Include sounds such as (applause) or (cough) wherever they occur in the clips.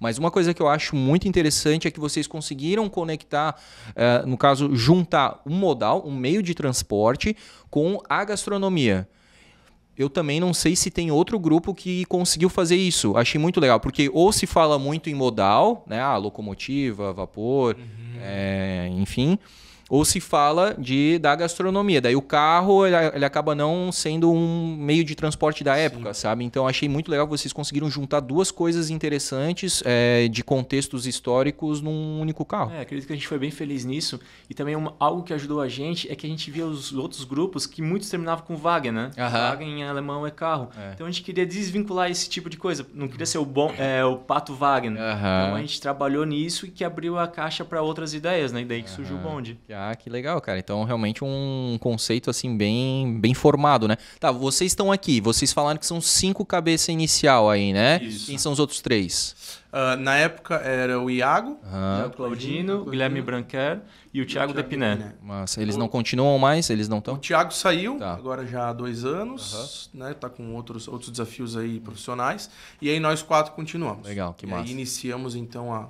Mas uma coisa que eu acho muito interessante é que vocês conseguiram conectar, uh, no caso, juntar um modal, um meio de transporte, com a gastronomia. Eu também não sei se tem outro grupo que conseguiu fazer isso. Achei muito legal, porque ou se fala muito em modal, né? Ah, locomotiva, vapor, uhum. é, enfim ou se fala de da gastronomia. Daí o carro ele, ele acaba não sendo um meio de transporte da época, Sim. sabe? Então achei muito legal que vocês conseguiram juntar duas coisas interessantes é, de contextos históricos num único carro. É, acredito que a gente foi bem feliz nisso. E também uma, algo que ajudou a gente é que a gente via os outros grupos que muitos terminavam com Wagen, né? Uhum. Wagen em alemão é carro. É. Então a gente queria desvincular esse tipo de coisa. Não queria ser o bom, é, o pato Wagen. Então a gente trabalhou nisso e que abriu a caixa para outras ideias, né? E daí que surgiu o bonde. Que ah, que legal, cara. Então, realmente um conceito assim bem, bem formado, né? Tá, vocês estão aqui, vocês falaram que são cinco cabeça inicial aí, né? Isso. Quem são os outros três? Uh, na época era o Iago, ah. o Claudino, Claudino, Guilherme Branquer e o Thiago, Thiago Depiné. Depiné. Massa. Eles o... não continuam mais? Eles não estão? O Thiago saiu, tá. agora já há dois anos, uhum. né? Tá com outros, outros desafios aí profissionais. E aí nós quatro continuamos. Legal, que e massa. E iniciamos então a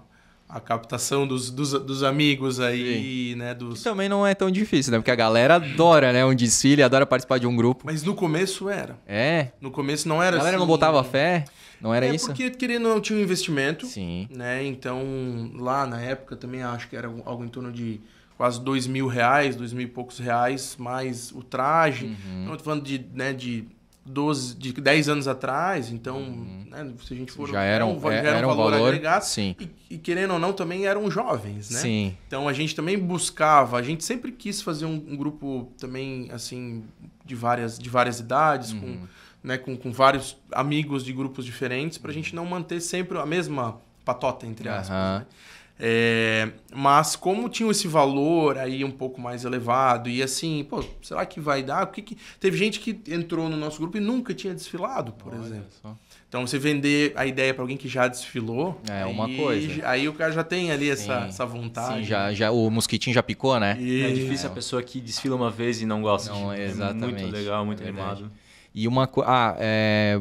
a captação dos, dos, dos amigos aí, Sim. né? Dos... também não é tão difícil, né? Porque a galera adora, né? Um desfile, adora participar de um grupo. Mas no começo era. É. No começo não era A galera assim... não botava fé, não era é isso? porque querendo não tinha um investimento. Sim. Né? Então, lá na época também acho que era algo em torno de quase dois mil reais, dois mil e poucos reais, mais o traje. Uhum. Não tô falando de, né, de 12, de 10 anos atrás, então, uhum. né, se a gente for. Já era é um, já era um valor, valor agregado. Sim. E, e, querendo ou não, também eram jovens, né? Sim. Então a gente também buscava, a gente sempre quis fazer um, um grupo também, assim, de várias, de várias idades, uhum. com, né, com, com vários amigos de grupos diferentes, para a uhum. gente não manter sempre a mesma patota, entre aspas. Uhum. Né? É, mas como tinha esse valor aí um pouco mais elevado, e assim, pô, será que vai dar? O que, que... Teve gente que entrou no nosso grupo e nunca tinha desfilado, por Olha exemplo. Só. Então você vender a ideia para alguém que já desfilou. É aí, uma coisa. Aí o cara já tem ali Sim. essa, vontade. Sim, já, já, o mosquitinho já picou, né? E... É, é difícil é. a pessoa que desfila uma vez e não gosta. Não, de... Exatamente. É muito legal, muito é animado. E uma coisa. Ah, é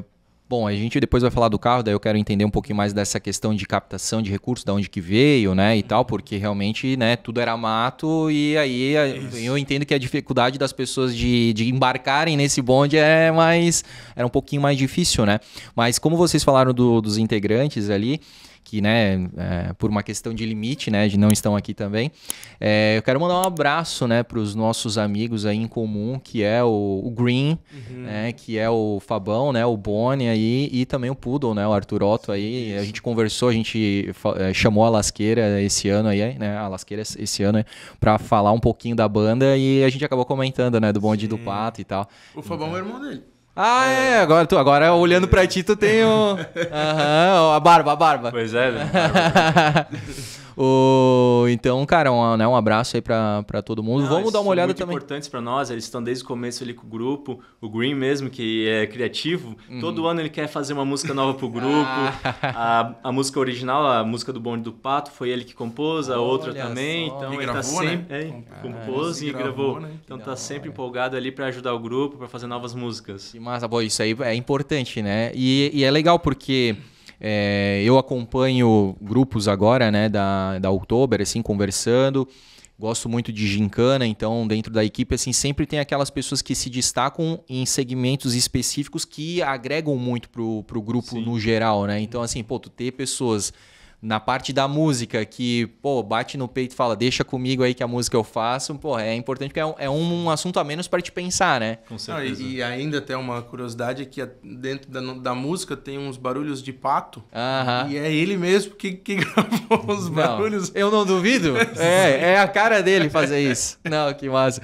Bom, a gente depois vai falar do carro, daí eu quero entender um pouquinho mais dessa questão de captação de recursos, da onde que veio, né, e tal, porque realmente, né, tudo era mato e aí é eu entendo que a dificuldade das pessoas de, de embarcarem nesse bonde é mais era um pouquinho mais difícil, né? Mas como vocês falaram do, dos integrantes ali, que, né, é, por uma questão de limite, né, de não estão aqui também. É, eu quero mandar um abraço, né, para os nossos amigos aí em comum, que é o, o Green, uhum. né, que é o Fabão, né, o Boni aí e também o Poodle, né, o Arthur Otto aí. Isso. A gente conversou, a gente é, chamou a Lasqueira esse ano aí, né, a Lasqueira esse ano para falar um pouquinho da banda e a gente acabou comentando, né, do Bonde Sim. do Pato e tal. O Fabão é então, é o irmão dele. Ah, é, é agora, tu, agora olhando pra ti, tu tem o. (laughs) Aham, a barba, a barba. Pois é, né? (laughs) O, então, cara, um, né, um abraço aí pra, todo mundo. Não, ah, Vamos dar uma olhada muito também. importantes para nós, eles estão desde o começo ali com o grupo. O Green mesmo, que é criativo, uhum. todo ano ele quer fazer uma música nova pro grupo. (laughs) a, a música original, a música do Bonde do Pato, foi ele que compôs, a outra também. Então, e ele gravou, tá né? sempre. Né? É, compôs e gravou. gravou. Né? Então, tá sempre empolgado ali para ajudar o grupo, para fazer novas músicas. Que massa, pô, isso aí é importante, né? E, e é legal porque. É, eu acompanho grupos agora, né, da, da October, assim, conversando. Gosto muito de gincana, então dentro da equipe assim sempre tem aquelas pessoas que se destacam em segmentos específicos que agregam muito pro, pro grupo Sim. no geral, né? Então assim, pô, tu ter pessoas na parte da música, que, pô, bate no peito e fala, deixa comigo aí que a música eu faço, pô, é importante porque é um, é um assunto a menos para te pensar, né? Com certeza. Ah, e, e, ainda tem uma curiosidade que dentro da, da música tem uns barulhos de pato. E é ele mesmo que, que (laughs) gravou os não, barulhos. eu não duvido. (laughs) é, é a cara dele fazer isso. Não, que massa.